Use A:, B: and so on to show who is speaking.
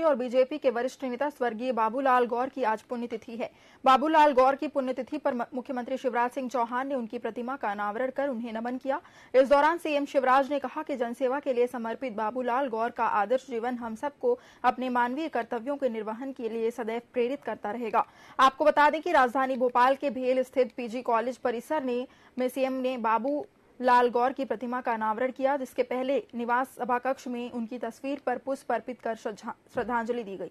A: मुख्यमंत्री और बीजेपी के वरिष्ठ नेता स्वर्गीय बाबूलाल गौर की आज पुण्यतिथि है बाबूलाल गौर की पुण्यतिथि पर मुख्यमंत्री शिवराज सिंह चौहान ने उनकी प्रतिमा का अनावरण कर उन्हें नमन किया इस दौरान सीएम शिवराज ने कहा कि जनसेवा के लिए समर्पित बाबूलाल गौर का आदर्श जीवन हम सबको अपने मानवीय कर्तव्यों के निर्वहन के लिए सदैव प्रेरित करता रहेगा आपको बता दें कि राजधानी भोपाल के भेल स्थित पीजी कॉलेज परिसर ने में सीएम ने बाबू लाल गौर की प्रतिमा का अनावरण किया जिसके पहले निवास सभा कक्ष में उनकी तस्वीर पर पुष्प अर्पित कर श्रद्धांजलि दी गई